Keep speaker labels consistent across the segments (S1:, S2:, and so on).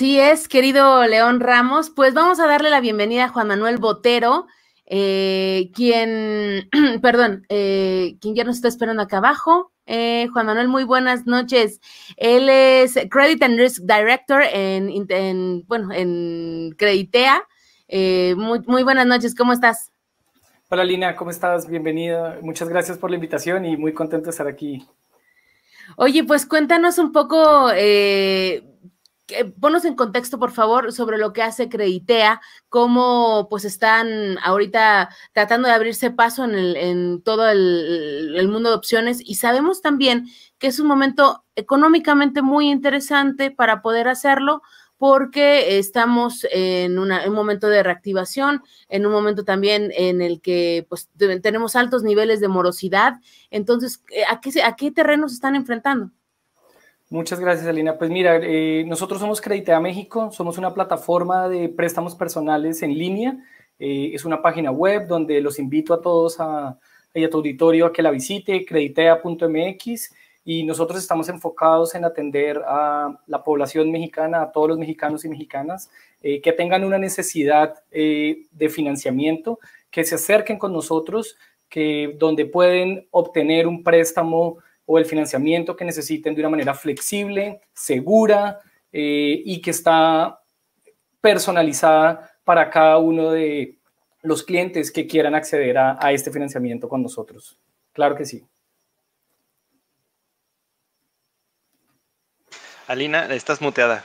S1: Así es, querido León Ramos. Pues vamos a darle la bienvenida a Juan Manuel Botero, eh, quien, perdón, eh, quien ya nos está esperando acá abajo. Eh, Juan Manuel, muy buenas noches. Él es Credit and Risk Director en, bueno, en Creditea. muy, muy buenas noches, ¿cómo estás?
S2: Hola Lina, ¿cómo estás? Bienvenida. Muchas gracias por la invitación y muy contento de estar aquí.
S1: Oye, pues cuéntanos un poco eh, ponos en contexto, por favor, sobre lo que hace Creditea, cómo pues están ahorita tratando de abrirse paso en, todo el, mundo de opciones y sabemos también que es un momento económicamente muy interesante para poder hacerlo porque estamos en, un momento de reactivación, en un momento también en el que pues, tenemos altos niveles de morosidad. Entonces, eh, ¿a qué, a qué terrenos están enfrentando?
S2: Muchas gracias, Alina. Pues mira, eh, nosotros somos Creditea México, somos una plataforma de préstamos personales en línea. Eh, es una página web donde los invito a todos a, y a tu auditorio a que la visite, creditea.mx. Y nosotros estamos enfocados en atender a la población mexicana, a todos los mexicanos y mexicanas eh, que tengan una necesidad de financiamiento, que se acerquen con nosotros, que donde pueden obtener un préstamo o el financiamiento que necesiten de una manera flexible, segura eh, y que está personalizada para cada uno de los clientes que quieran acceder a, este financiamiento con nosotros. Claro que sí.
S3: Alina, estás muteada.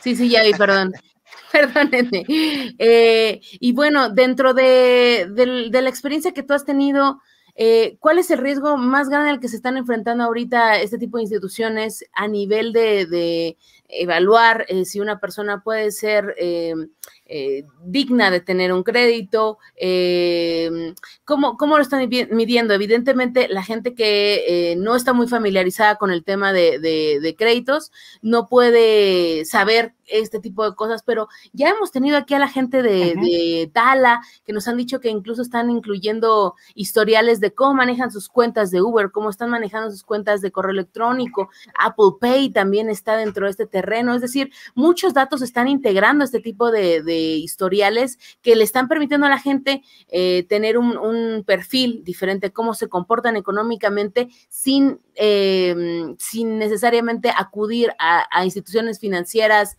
S1: Sí, sí, ya vi, perdón. Perdónenme. Eh, y bueno, dentro de, la experiencia que tú has tenido eh, ¿Cuál es el riesgo más grande al que se están enfrentando ahorita este tipo de instituciones a nivel de, de evaluar eh, si una persona puede ser eh, eh, digna de tener un crédito. Eh, ¿cómo, lo están midiendo? Evidentemente, la gente que eh, no está muy familiarizada con el tema de, créditos no puede saber este tipo de cosas, pero ya hemos tenido aquí a la gente de, de, Tala, que nos han dicho que incluso están incluyendo historiales de cómo manejan sus cuentas de Uber, cómo están manejando sus cuentas de correo electrónico, Apple Pay también está dentro de este terreno, es decir, muchos datos están integrando este tipo de historiales que le están permitiendo a la gente eh, tener un, perfil diferente, cómo se comportan económicamente sin, eh, sin necesariamente acudir a instituciones financieras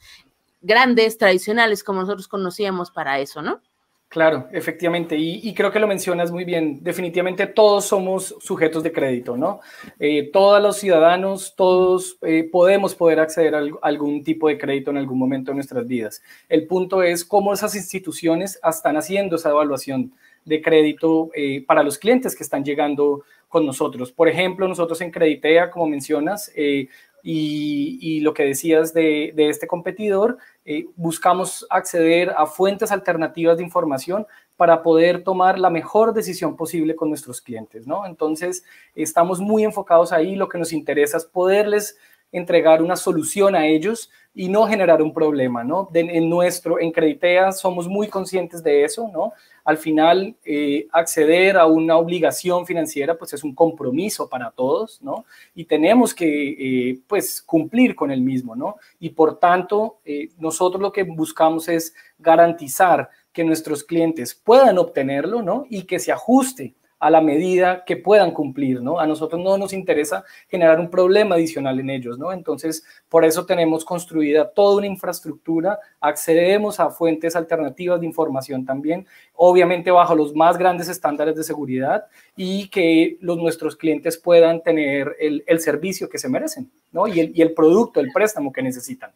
S1: grandes, tradicionales, como nosotros conocíamos para eso, ¿no?
S2: Claro, efectivamente. Y, creo que lo mencionas muy bien. Definitivamente todos somos sujetos de crédito, ¿no? Eh, todos los ciudadanos, todos eh, podemos poder acceder a algún tipo de crédito en algún momento de nuestras vidas. El punto es cómo esas instituciones están haciendo esa evaluación de crédito eh, para los clientes que están llegando con nosotros. Por ejemplo, nosotros en Creditea, como mencionas, y, lo que decías de, de este competidor, eh, buscamos acceder a fuentes alternativas de información para poder tomar la mejor decisión posible con nuestros clientes, ¿no? Entonces, estamos muy enfocados ahí, lo que nos interesa es poderles entregar una solución a ellos y no generar un problema, ¿no? en nuestro, en Creditea somos muy conscientes de eso, ¿no? al final eh, acceder a una obligación financiera pues es un compromiso para todos, ¿no? Y tenemos que eh, pues cumplir con el mismo, ¿no? Y por tanto, eh, nosotros lo que buscamos es garantizar que nuestros clientes puedan obtenerlo, ¿no? Y que se ajuste a la medida que puedan cumplir, ¿no? A nosotros no nos interesa generar un problema adicional en ellos, ¿no? Entonces, por eso tenemos construida toda una infraestructura, accedemos a fuentes alternativas de información también, obviamente bajo los más grandes estándares de seguridad y que los, nuestros clientes puedan tener el, servicio que se merecen, ¿no? Y y el producto, el préstamo que necesitan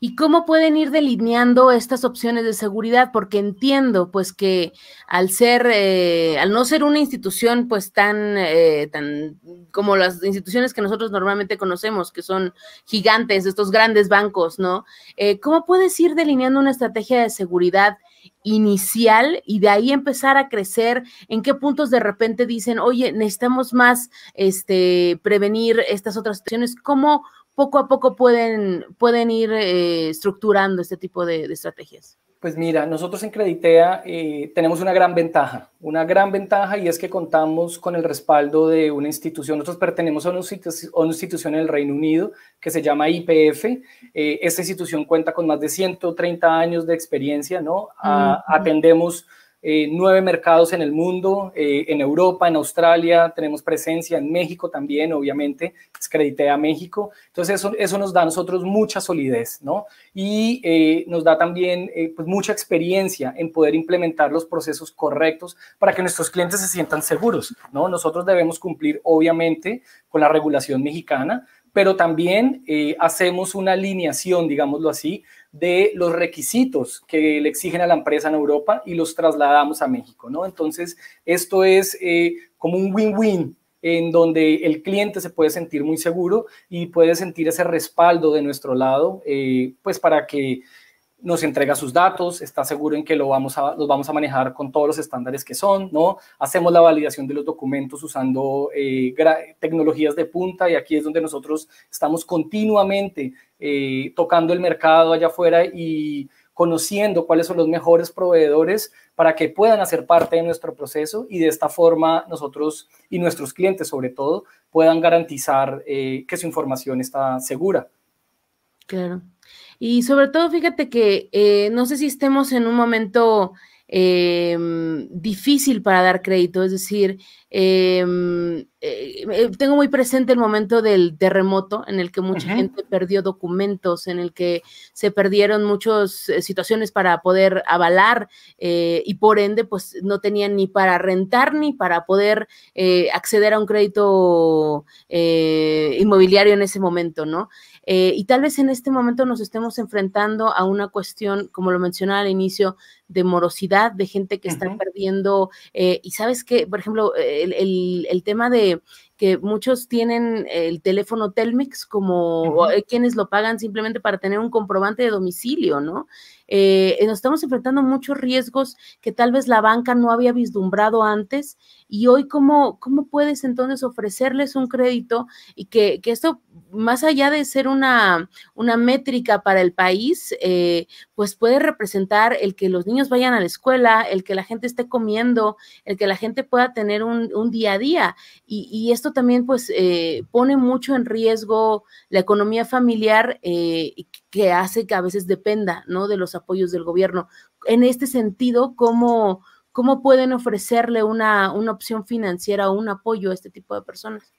S1: y cómo pueden ir delineando estas opciones de seguridad, porque entiendo pues que al ser, eh, al no ser una institución pues tan, eh, tan como las instituciones que nosotros normalmente conocemos, que son gigantes, estos grandes bancos, ¿no? Eh, ¿Cómo puedes ir delineando una estrategia de seguridad? inicial y de ahí empezar a crecer, en qué puntos de repente dicen, oye, necesitamos más este, prevenir estas otras situaciones, cómo poco a poco pueden, pueden ir eh, estructurando este tipo de, estrategias?
S2: Pues mira, nosotros en Creditea eh, tenemos una gran ventaja, una gran ventaja y es que contamos con el respaldo de una institución, nosotros pertenecemos a una, institución en el Reino Unido que se llama IPF, eh, esta institución cuenta con más de 130 años de experiencia, ¿no? Mm, atendemos eh, nueve mercados en el mundo, eh, en Europa, en Australia, tenemos presencia en México también, obviamente, descredité a México. Entonces, eso, nos da a nosotros mucha solidez, ¿no? Y eh, nos da también pues, mucha experiencia en poder implementar los procesos correctos para que nuestros clientes se sientan seguros, ¿no? Nosotros debemos cumplir, obviamente, con la regulación mexicana, pero también eh, hacemos una alineación, digámoslo así, de los requisitos que le exigen a la empresa en Europa y los trasladamos a México, ¿no? Entonces, esto es eh, como un win-win en donde el cliente se puede sentir muy seguro y puede sentir ese respaldo de nuestro lado, eh, pues para que nos entrega sus datos, está seguro en que lo vamos a, los vamos a manejar con todos los estándares que son, ¿no? Hacemos la validación de los documentos usando eh, tecnologías de punta y aquí es donde nosotros estamos continuamente eh, tocando el mercado allá afuera y conociendo cuáles son los mejores proveedores para que puedan hacer parte de nuestro proceso y de esta forma nosotros y nuestros clientes sobre todo puedan garantizar eh, que su información está segura.
S1: Claro. Y sobre todo, fíjate que eh, no sé si estemos en un momento Em, difícil para dar crédito, es decir, em, eh, eh, tengo muy presente el momento del terremoto en el que mucha gente perdió documentos, en el que se perdieron muchas eh, situaciones para poder avalar y por ende pues no tenían ni para rentar ni para poder acceder a un crédito inmobiliario en ese momento, ¿no? y tal vez en este momento nos estemos enfrentando a una cuestión, como lo mencionaba al inicio, de morosidad, de gente que está perdiendo, eh, y sabes que, por ejemplo, el tema de que muchos tienen el teléfono Telmex como eh, quienes lo pagan simplemente para tener un comprobante de domicilio, ¿no? Eh, eh nos estamos enfrentando a muchos riesgos que tal vez la banca no había vislumbrado antes y hoy cómo, cómo puedes entonces ofrecerles un crédito y que, esto, más allá de ser una, una métrica para el país, eh, pues puede representar el que los niños vayan a la escuela, el que la gente esté comiendo, el que la gente pueda tener un, día a día. y esto también pues eh, pone mucho en riesgo la economía familiar eh, que hace que a veces dependa, De los apoyos del gobierno. En este sentido, ¿cómo, cómo pueden ofrecerle una, opción financiera o un apoyo a este tipo de personas?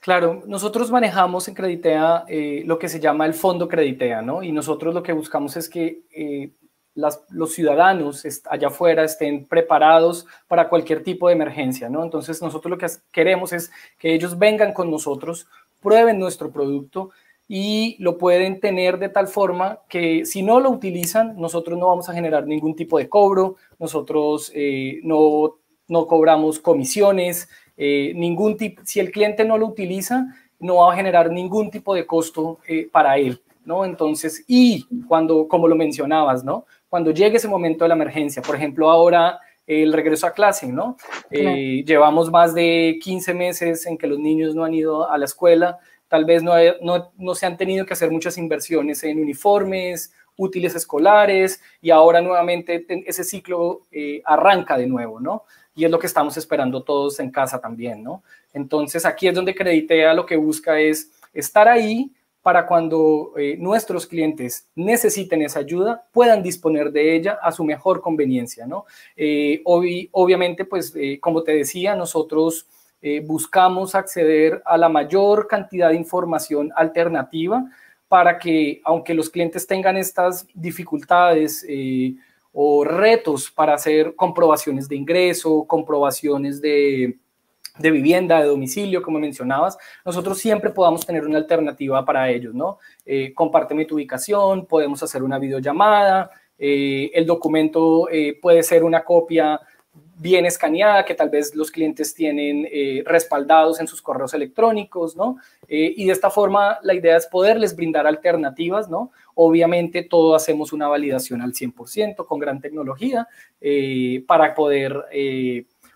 S2: Claro, nosotros manejamos en Creditea eh, lo que se llama el fondo Creditea, ¿no? Y nosotros lo que buscamos es que los ciudadanos allá afuera estén preparados para cualquier tipo de emergencia, ¿no? Entonces nosotros lo que queremos es que ellos vengan con nosotros, prueben nuestro producto y lo pueden tener de tal forma que si no lo utilizan, nosotros no vamos a generar ningún tipo de cobro, nosotros eh, no, no, cobramos comisiones, eh, ningún tipo, si el cliente no lo utiliza, no va a generar ningún tipo de costo eh, para él, ¿no? Entonces, y cuando, como lo mencionabas, ¿no? cuando llegue ese momento de la emergencia. Por ejemplo, ahora eh, el regreso a clase, ¿no? Eh, llevamos más de 15 meses en que los niños no han ido a la escuela, tal vez no, se han tenido que hacer muchas inversiones en uniformes, útiles escolares, y ahora nuevamente ese ciclo eh, arranca de nuevo, ¿no? Y es lo que estamos esperando todos en casa también, ¿no? Entonces aquí es donde Creditea lo que busca es estar ahí, para cuando eh, nuestros clientes necesiten esa ayuda, puedan disponer de ella a su mejor conveniencia, ¿no? Eh, obviamente, pues, eh, como te decía, nosotros buscamos acceder a la mayor cantidad de información alternativa para que, aunque los clientes tengan estas dificultades o retos para hacer comprobaciones de ingreso, comprobaciones de de vivienda, de domicilio, como mencionabas, nosotros siempre podamos tener una alternativa para ellos, ¿no? comparte eh, compárteme tu ubicación, podemos hacer una videollamada, eh, el documento eh, puede ser una copia bien escaneada que tal vez los clientes tienen respaldados en sus correos electrónicos, ¿no? y de esta forma la idea es poderles brindar alternativas, ¿no? Obviamente todo hacemos una validación al 100% con gran tecnología para poder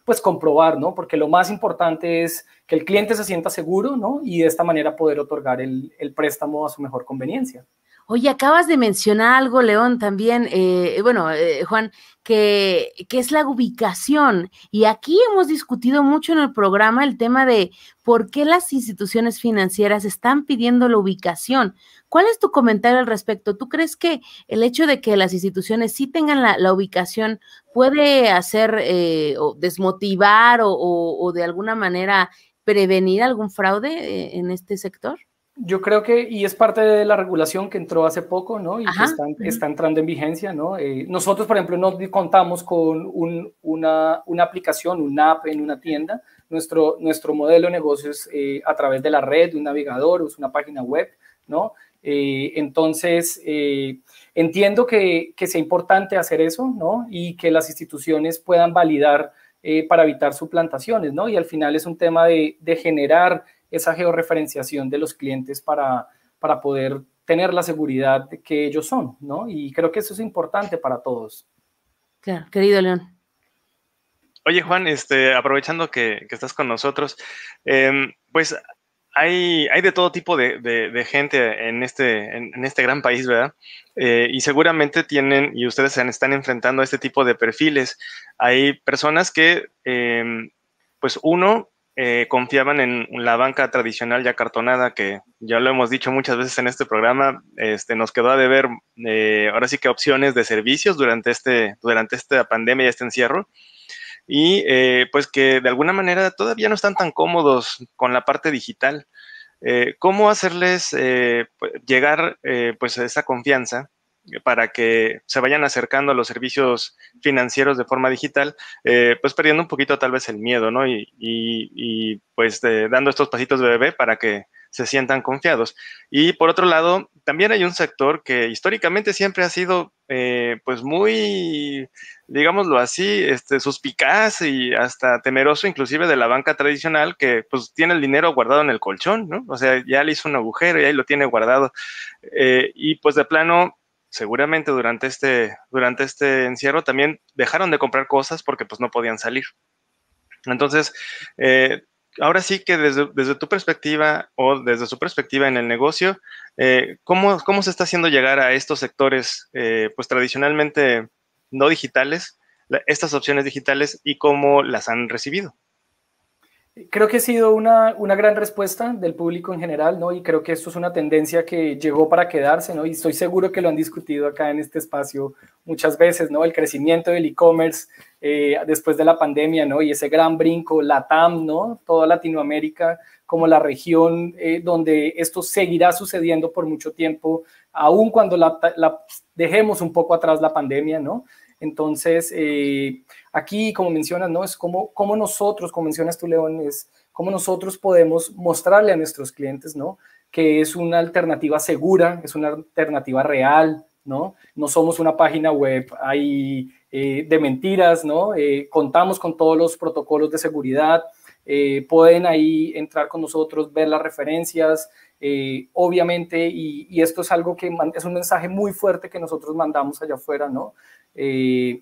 S2: pues comprobar, ¿no? Porque lo más importante es que el cliente se sienta seguro, ¿no? Y de esta manera poder otorgar el, el préstamo a su mejor conveniencia.
S1: Oye, acabas de mencionar algo, León, también, eh, bueno, eh, Juan, que, es la ubicación. Y aquí hemos discutido mucho en el programa el tema de por qué las instituciones financieras están pidiendo la ubicación. ¿Cuál es tu comentario al respecto? ¿Tú crees que el hecho de que las instituciones sí tengan la, ubicación puede hacer eh, o desmotivar o, o, de alguna manera prevenir algún fraude en este sector?
S2: Yo creo que, y es parte de la regulación que entró hace poco, ¿no? Y que está, entrando en vigencia, ¿no? Eh, nosotros, por ejemplo, no contamos con una, aplicación, un app en una tienda. Nuestro, nuestro modelo de negocio es eh, a través de la red, de un navegador, es una página web, ¿no? Eh, entonces, entiendo que, que sea importante hacer eso, ¿no? Y que las instituciones puedan validar para evitar suplantaciones, ¿no? Y al final es un tema de, de generar esa georreferenciación de los clientes para, para poder tener la seguridad que ellos son, ¿no? Y creo que eso es importante para todos.
S1: Claro, querido León.
S3: Oye, Juan, este, aprovechando que, que estás con nosotros, em, pues hay, hay, de todo tipo de, de, gente en este, en, este gran país, ¿verdad? Eh, y seguramente tienen, y ustedes se están enfrentando a este tipo de perfiles. Hay personas que, em, pues uno, eh, confiaban en la banca tradicional ya cartonada, que ya lo hemos dicho muchas veces en este programa, este, nos quedó a deber eh, ahora sí que opciones de servicios durante, este, durante esta pandemia y este encierro, y eh, pues que de alguna manera todavía no están tan cómodos con la parte digital. ¿Cómo hacerles llegar pues a esa confianza? para que se vayan acercando a los servicios financieros de forma digital, eh, pues perdiendo un poquito tal vez el miedo, ¿no? Y, pues dando estos pasitos de bebé para que se sientan confiados. Y por otro lado, también hay un sector que históricamente siempre ha sido eh, pues muy, digámoslo así, este, suspicaz y hasta temeroso inclusive de la banca tradicional que pues tiene el dinero guardado en el colchón, ¿no? O sea, ya le hizo un agujero y ahí lo tiene guardado. Eh, y pues de plano seguramente durante este, durante este encierro también dejaron de comprar cosas porque pues no podían salir. Entonces, eh, ahora sí que desde, tu perspectiva o desde su perspectiva en el negocio, eh, ¿cómo, se está haciendo llegar a estos sectores, eh, pues tradicionalmente no digitales, estas opciones digitales y cómo las han recibido?
S2: Creo que ha sido una, una, gran respuesta del público en general, ¿no? Y creo que esto es una tendencia que llegó para quedarse, ¿no? Y estoy seguro que lo han discutido acá en este espacio muchas veces, ¿no? El crecimiento del e-commerce eh, después de la pandemia, ¿no? Y ese gran brinco, la TAM, ¿no? Toda Latinoamérica como la región eh, donde esto seguirá sucediendo por mucho tiempo, aun cuando la, dejemos un poco atrás la pandemia, ¿no? Entonces, eh, aquí, como mencionas, ¿no? Es como, como nosotros, como mencionas tú, León, es como nosotros podemos mostrarle a nuestros clientes, ¿no? Que es una alternativa segura, es una alternativa real, ¿no? No somos una página web ahí eh, de mentiras, ¿no? Eh, contamos con todos los protocolos de seguridad, pueden ahí entrar con nosotros, ver las referencias, obviamente, y, esto es algo que es un mensaje muy fuerte que nosotros mandamos allá afuera, ¿no? Eh,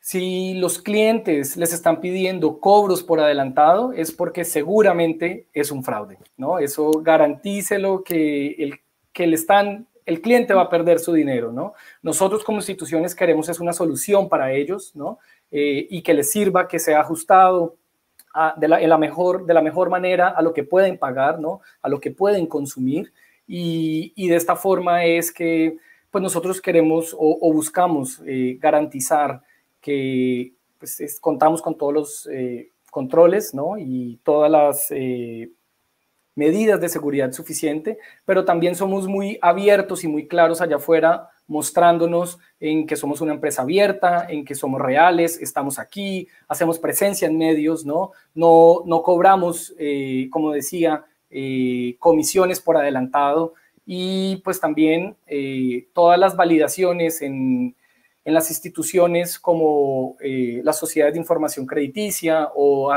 S2: si los clientes les están pidiendo cobros por adelantado, es porque seguramente es un fraude, ¿no? Eso garantícelo que el, que le están, el cliente va a perder su dinero, ¿no? Nosotros como instituciones queremos es una solución para ellos, ¿no? Eh, y que les sirva, que sea ajustado de, la, mejor, de la mejor manera a lo que pueden pagar, ¿no? A lo que pueden consumir. y de esta forma es que pues nosotros queremos o, buscamos eh, garantizar que pues, contamos con todos los eh, controles ¿no? y todas las eh, medidas de seguridad suficiente, pero también somos muy abiertos y muy claros allá afuera mostrándonos en que somos una empresa abierta, en que somos reales, estamos aquí, hacemos presencia en medios, ¿no? No, no cobramos, como decía, comisiones por adelantado, y pues también eh, todas las validaciones en, las instituciones como eh, las sociedades de información crediticia o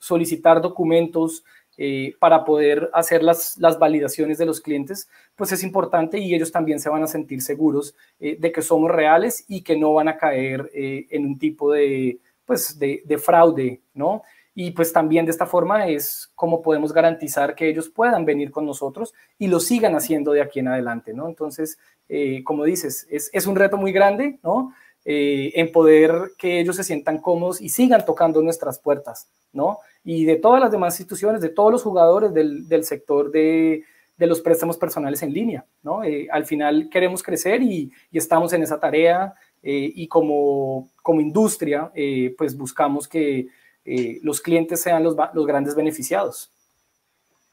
S2: solicitar documentos eh, para poder hacer las, validaciones de los clientes, pues es importante y ellos también se van a sentir seguros de que somos reales y que no van a caer en un tipo de, pues, de fraude, ¿no? Y pues también de esta forma es cómo podemos garantizar que ellos puedan venir con nosotros y lo sigan haciendo de aquí en adelante, ¿no? Entonces, eh, como dices, es, es, un reto muy grande, ¿no? Eh, en poder que ellos se sientan cómodos y sigan tocando nuestras puertas, ¿no? Y de todas las demás instituciones, de todos los jugadores del, del sector de, de los préstamos personales en línea. ¿no? Eh, al final queremos crecer y, estamos en esa tarea y como, como industria, pues buscamos que eh, los clientes sean los, grandes beneficiados.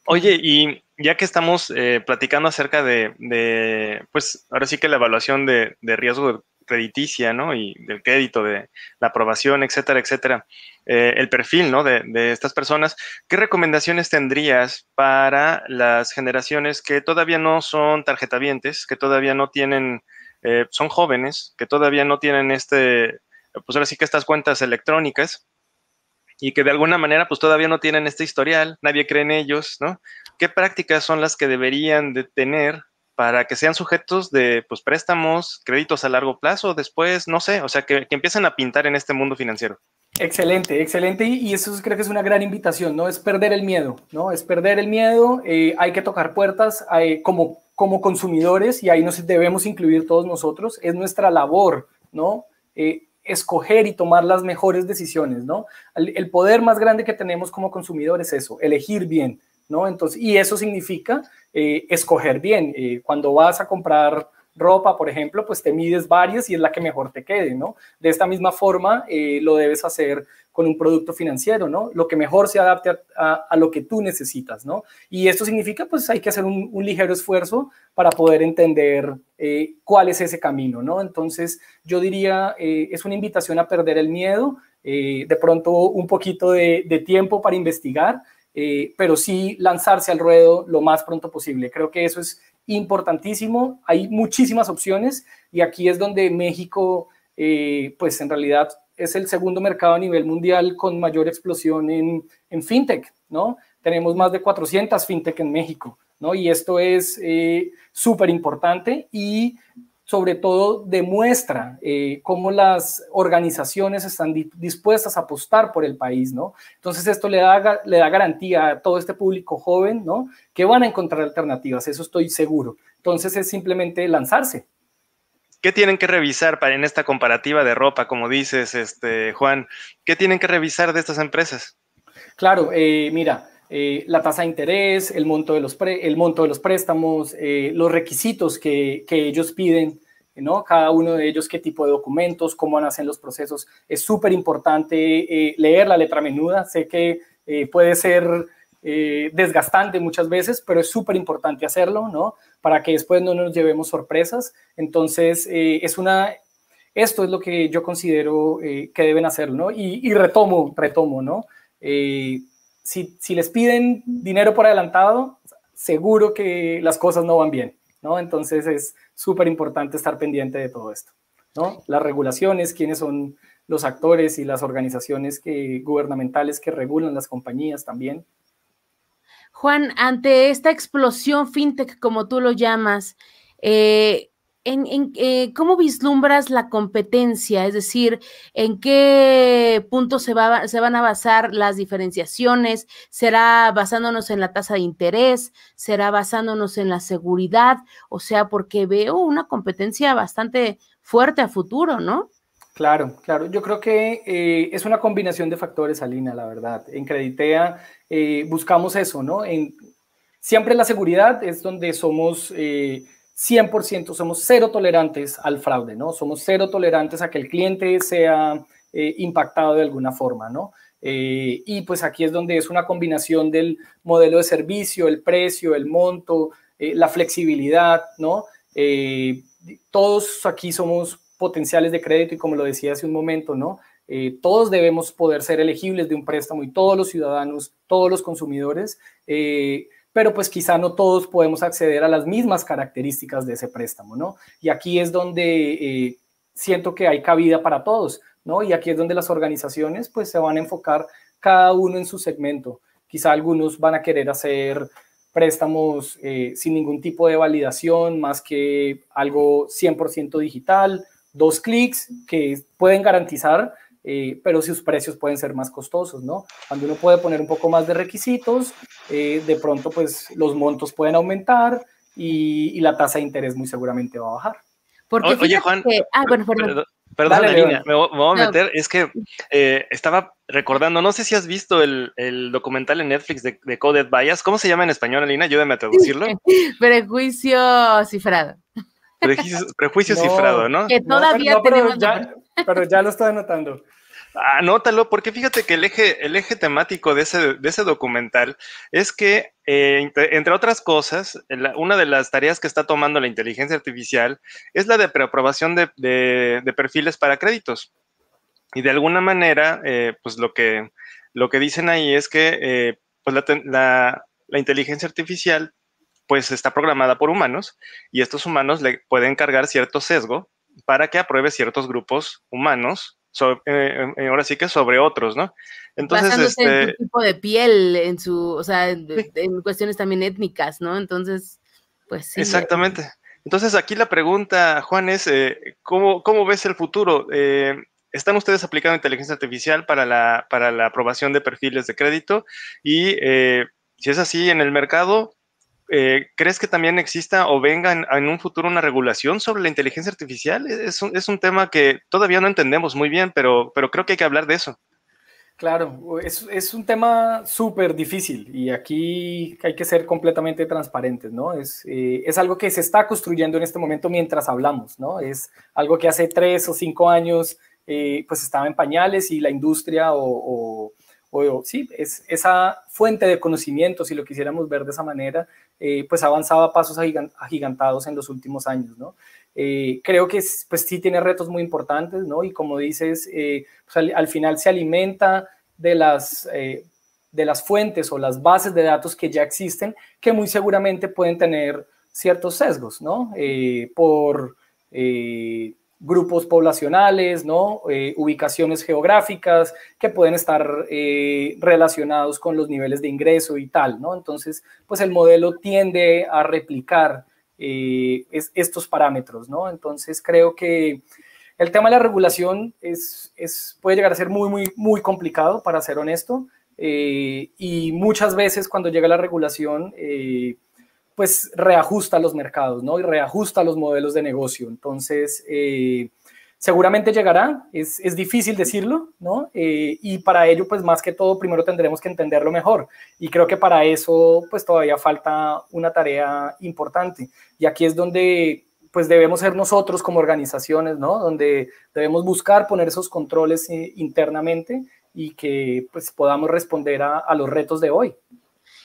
S3: Oye, y ya que estamos eh, platicando acerca de, pues ahora sí que la evaluación de, de riesgo crediticia, ¿no? Y del crédito, de la aprobación, etcétera, etcétera. Eh, el perfil, ¿no? De, estas personas. ¿Qué recomendaciones tendrías para las generaciones que todavía no son tarjetavientes, que todavía no tienen, son jóvenes, que todavía no tienen este, pues ahora sí que estas cuentas electrónicas? y que de alguna manera pues todavía no tienen este historial, nadie cree en ellos, ¿no? ¿Qué prácticas son las que deberían de tener para que sean sujetos de pues préstamos, créditos a largo plazo, después, no sé, o sea, que, que empiecen a pintar en este mundo financiero?
S2: Excelente, excelente. Y eso creo que es una gran invitación, ¿no? Es perder el miedo, ¿no? Es perder el miedo. Eh, hay que tocar puertas como, como consumidores y ahí nos debemos incluir todos nosotros. Es nuestra labor, ¿no? Eh, escoger y tomar las mejores decisiones, ¿no? El, poder más grande que tenemos como consumidores es eso, elegir bien, ¿no? Entonces, y eso significa eh, escoger bien. Eh, cuando vas a comprar ropa, por ejemplo, pues te mides varias y es la que mejor te quede, ¿no? De esta misma forma eh, lo debes hacer con un producto financiero, ¿no? Lo que mejor se adapte a, lo que tú necesitas, ¿no? Y esto significa, pues, hay que hacer un, ligero esfuerzo para poder entender eh, cuál es ese camino, ¿no? Entonces, yo diría, eh, es una invitación a perder el miedo, eh, de pronto un poquito de, tiempo para investigar, pero sí lanzarse al ruedo lo más pronto posible. Creo que eso es importantísimo. Hay muchísimas opciones y aquí es donde México, pues en realidad es el segundo mercado a nivel mundial con mayor explosión en, fintech, ¿no? Tenemos más de 400 fintech en México, ¿no? Y esto es eh, súper importante y sobre todo demuestra eh, cómo las organizaciones están dispuestas a apostar por el país, ¿no? Entonces esto le da, le da garantía a todo este público joven, ¿no? Que van a encontrar alternativas, eso estoy seguro. Entonces es simplemente lanzarse,
S3: ¿Qué tienen que revisar para en esta comparativa de ropa, como dices, este, Juan? ¿Qué tienen que revisar de estas empresas? Claro, eh, mira, eh, la tasa de interés, el monto de los,
S2: el monto de los préstamos, eh, los requisitos que, ellos piden, ¿no? Cada uno de ellos, qué tipo de documentos, cómo hacen los procesos. Es súper importante leer la letra menuda. Sé que puede ser eh, desgastante muchas veces, pero es súper importante hacerlo, ¿no? Para que después no nos llevemos sorpresas. Entonces, eh, es una, esto es lo que yo considero eh, que deben hacer, ¿no? Y, retomo, retomo, ¿no? Si, si, les piden dinero por adelantado, seguro que las cosas no van bien, ¿no? Entonces, es súper importante estar pendiente de todo esto, ¿no? Las regulaciones, quiénes son los actores y las organizaciones que, gubernamentales que regulan las compañías también,
S1: Juan, ante esta explosión fintech, como tú lo llamas, eh, en, eh, ¿cómo vislumbras la competencia? Es decir, ¿en qué punto se, se van a basar las diferenciaciones? ¿Será basándonos en la tasa de interés? ¿Será basándonos en la seguridad? O sea, porque veo una competencia bastante fuerte a futuro, ¿no?
S2: Claro, claro. Yo creo que eh, es una combinación de factores, Alina, la verdad. En Creditea eh, buscamos eso, ¿no? En, siempre la seguridad es donde somos 100%, eh, somos cero tolerantes al fraude, ¿no? Somos cero tolerantes a que el cliente sea impactado de alguna forma, ¿no? y pues aquí es donde es una combinación del modelo de servicio, el precio, el monto, la flexibilidad, ¿no? todos aquí somos potenciales de crédito y como lo decía hace un momento, ¿no? Eh, todos debemos poder ser elegibles de un préstamo y todos los ciudadanos, todos los consumidores, eh, pero pues quizá no todos podemos acceder a las mismas características de ese préstamo, ¿no? Y aquí es donde eh, siento que hay cabida para todos, ¿no? Y aquí es donde las organizaciones pues se van a enfocar cada uno en su segmento. Quizá algunos van a querer hacer préstamos sin ningún tipo de validación, más que algo 100% digital, dos clics que pueden garantizar, eh, pero sus precios pueden ser más costosos, ¿no? Cuando uno puede poner un poco más de requisitos, eh, de pronto pues los montos pueden aumentar y, la tasa de interés muy seguramente va a bajar.
S3: Porque oye, Juan,
S1: ah, bueno, perdón.
S3: Perdón, me voy a meter. Es que eh, estaba recordando, no sé si has visto el, el documental en Netflix de, de, Coded Bias. ¿Cómo se llama en español, Alina? Ayúdame a traducirlo.
S1: Prejuicio cifrado
S3: prejuicio cifrado, ¿no? Que
S1: todavía tenemos... ya, pero ya lo está anotando.
S3: Ah, anótalo, porque fíjate que el eje, el eje temático de ese, documental es que, eh, entre, otras cosas, una de las tareas que está tomando la inteligencia artificial es la de preaprobación de, de, perfiles para créditos. Y de alguna manera, eh, pues lo que, lo que dicen ahí es que eh, pues la inteligencia artificial pues está programada por humanos y estos humanos le pueden cargar cierto sesgo para que apruebe ciertos grupos humanos, eh, eh, ahora sí que sobre otros, ¿no? Entonces, este tipo
S1: de piel, en su, en, cuestiones también étnicas, ¿no? Entonces, pues Exactamente.
S3: Entonces, aquí la pregunta, Juan, es, eh, ¿cómo, ves el futuro? ¿Están ustedes aplicando inteligencia artificial para la, para la aprobación de perfiles de crédito? Y si es así en el mercado, eh, ¿crees que también exista o venga en, un futuro una regulación sobre la inteligencia artificial? Es un, tema que todavía no entendemos muy bien, pero, pero creo que hay que hablar de eso.
S2: Claro, es, un tema súper difícil y aquí hay que ser completamente transparentes, ¿no? Es, eh, es, algo que se está construyendo en este momento mientras hablamos, ¿no? Es algo que hace tres o cinco años eh, pues estaba en pañales y la industria o o sí, es, esa fuente de conocimiento, si lo quisiéramos ver de esa manera, eh, pues ha avanzado a pasos agigantados en los últimos años, ¿no? Eh, creo que pues sí tiene retos muy importantes, ¿no? Y como dices, eh, pues al, final se alimenta de las, de las fuentes o las bases de datos que ya existen, que muy seguramente pueden tener ciertos sesgos, ¿no? por grupos poblacionales, ¿no? Eh, ubicaciones geográficas que pueden estar eh, relacionados con los niveles de ingreso y tal, ¿no? Entonces, pues el modelo tiende a replicar eh, estos parámetros, ¿no? Entonces, creo que el tema de la regulación es, es, puede llegar a ser muy, muy, muy complicado, para ser honesto, y muchas veces cuando llega la regulación, pues reajusta los mercados, ¿no? Y reajusta los modelos de negocio. Entonces, eh, seguramente llegará, es, difícil decirlo, ¿no? Eh, y para ello, pues más que todo, primero tendremos que entenderlo mejor. Y creo que para eso, pues todavía falta una tarea importante. Y aquí es donde pues debemos ser nosotros como organizaciones, ¿no? Donde debemos buscar poner esos controles eh, internamente y que pues podamos responder a, a los retos de hoy.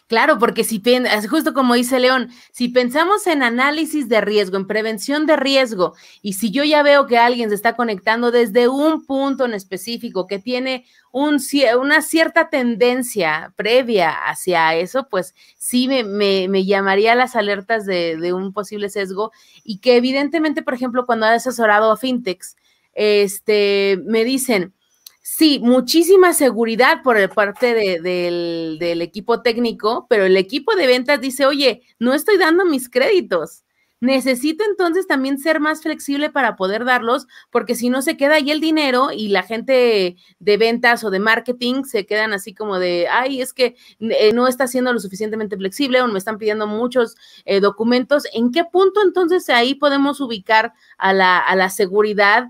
S1: Claro, porque si justo como dice León, si pensamos en análisis de riesgo, en prevención de riesgo, y si yo ya veo que alguien se está conectando desde un punto en específico que tiene una cierta tendencia previa hacia eso, pues sí me, llamaría las alertas de, un posible sesgo y que evidentemente, por ejemplo, cuando ha asesorado a fintechs, este, me dicen, Sí, muchísima seguridad por parte del, equipo técnico, pero el equipo de ventas dice, oye, no estoy dando mis créditos. Necesito entonces también ser más flexible para poder darlos, porque si no se queda ahí el dinero y la gente de ventas o de marketing se quedan así como de, ay, es que eh, no está siendo lo suficientemente flexible o me están pidiendo muchos eh, documentos. ¿En qué punto entonces ahí podemos ubicar a la, a la seguridad?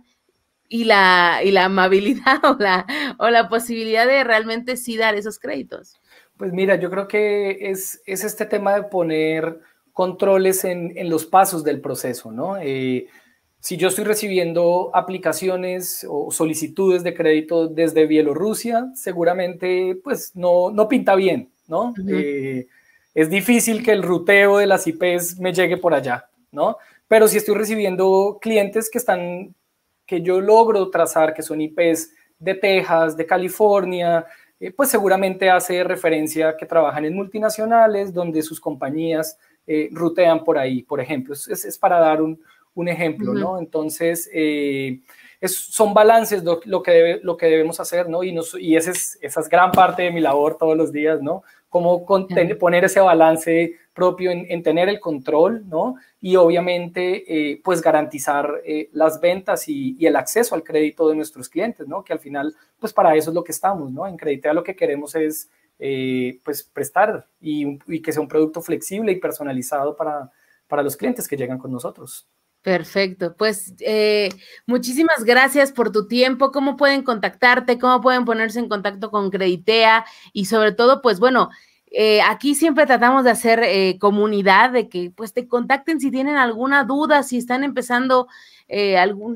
S1: y la, y la amabilidad o la, posibilidad de realmente sí dar esos créditos?
S2: Pues mira, yo creo que es, este tema de poner controles en, los pasos del proceso, ¿no? Eh, si yo estoy recibiendo aplicaciones o solicitudes de crédito desde Bielorrusia, seguramente pues no, no pinta bien, ¿no? Eh, es difícil que el ruteo de las IPs me llegue por allá, ¿no? Pero si estoy recibiendo clientes que están que yo logro trazar, que son IPs de Texas, de California, eh, pues seguramente hace referencia que trabajan en multinacionales donde sus compañías eh, rutean por ahí, por ejemplo. Es, es para dar un, ejemplo, ¿no? Entonces, eh, son balances lo, que lo que debemos hacer, ¿no? Y, es, esa es gran parte de mi labor todos los días, ¿no? cómo poner ese balance propio en, tener el control, ¿no? Y obviamente, eh, pues garantizar eh, las ventas y, el acceso al crédito de nuestros clientes, ¿no? Que al final, pues para eso es lo que estamos, ¿no? En Creditea lo que queremos es, eh, pues, prestar y, que sea un producto flexible y personalizado para los clientes que llegan con nosotros.
S1: Perfecto, pues eh, muchísimas gracias por tu tiempo. ¿Cómo pueden contactarte? ¿Cómo pueden ponerse en contacto con Creditea? Y sobre todo, pues bueno, eh, aquí siempre tratamos de hacer eh, comunidad, de que pues te contacten si tienen alguna duda, si están empezando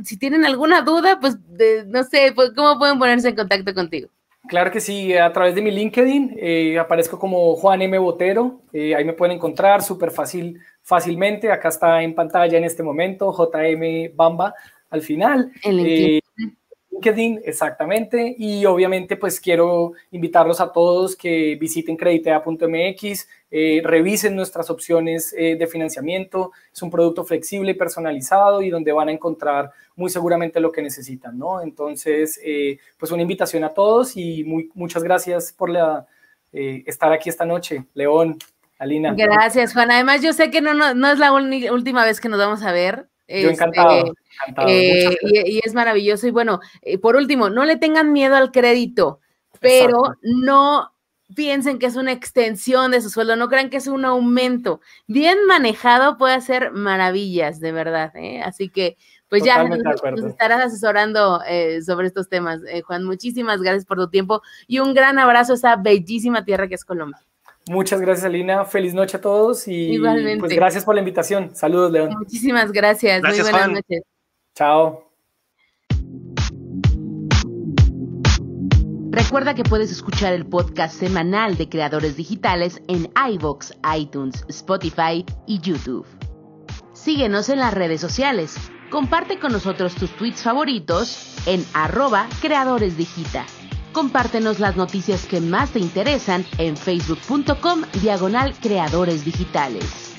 S1: si tienen alguna duda, pues no sé, pues, ¿cómo pueden ponerse en contacto contigo?
S2: Claro que sí, a través de mi LinkedIn aparezco como Juan M. Botero, ahí me pueden encontrar, súper fácil fácilmente. Acá está en pantalla en este momento, JM Bamba al final. El eh, LinkedIn, exactamente. Y obviamente, pues quiero invitarlos a todos que visiten creditea.mx, eh, revisen nuestras opciones eh, de financiamiento. Es un producto flexible y personalizado y donde van a encontrar muy seguramente lo que necesitan, ¿no? Entonces, pues una invitación a todos y muy, muchas gracias por la, estar aquí esta noche. León, Alina. Gracias,
S1: Juan. Además, yo sé que no, no, es la última vez que nos vamos a ver. Yo este, encantado. encantado eh, y, es maravilloso. Y bueno, eh, por último, no le tengan miedo al crédito, pero no piensen que es una extensión de su sueldo, no crean que es un aumento. Bien manejado puede hacer maravillas, de verdad. ¿eh? Así que, pues ya estarás asesorando sobre estos temas. Juan, muchísimas gracias por tu tiempo y un gran abrazo a esa bellísima tierra que es Colombia.
S2: Muchas gracias, Alina. Feliz noche a todos y pues, gracias por la invitación. Saludos, León.
S1: Muchísimas gracias. gracias Muy buenas noches. Chao. Recuerda que puedes escuchar el podcast semanal de creadores digitales en iVox, iTunes, Spotify y YouTube. Síguenos en las redes sociales. Comparte con nosotros tus tweets favoritos en arroba creadoresdigita. Compártenos las noticias que más te interesan en facebook.com diagonal creadores digitales.